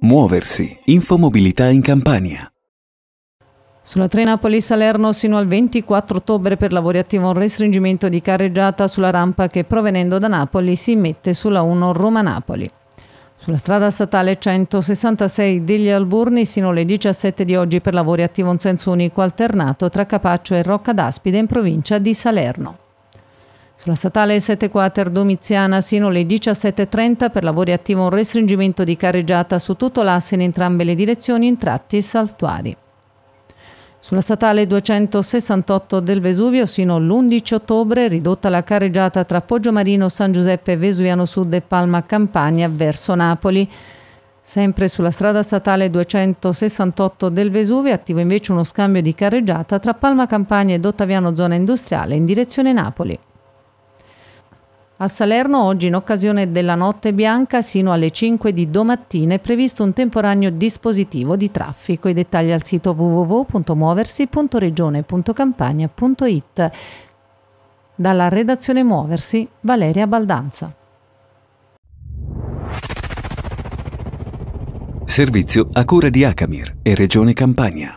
Muoversi. Infomobilità in Campania. Sulla tre Napoli-Salerno sino al 24 ottobre per lavori attiva un restringimento di carreggiata sulla rampa che provenendo da Napoli si mette sulla 1 Roma-Napoli. Sulla strada statale 166 degli Alburni sino alle 17 di oggi per lavori attiva un senso unico alternato tra Capaccio e Rocca d'Aspide in provincia di Salerno. Sulla statale 74 Domiziana sino alle 17.30 per lavori attivo un restringimento di carreggiata su tutto l'asse in entrambe le direzioni in tratti saltuari. Sulla statale 268 del Vesuvio sino all'11 ottobre ridotta la carreggiata tra Poggio Marino, San Giuseppe, Vesuviano Sud e Palma Campania verso Napoli. Sempre sulla strada statale 268 del Vesuvio attivo invece uno scambio di carreggiata tra Palma Campania ed Ottaviano Zona Industriale in direzione Napoli. A Salerno oggi in occasione della notte bianca sino alle 5 di domattina è previsto un temporaneo dispositivo di traffico. I dettagli al sito www.muoversi.regione.campania.it. Dalla redazione Muoversi, Valeria Baldanza. Servizio a cura di Acamir e Regione Campania.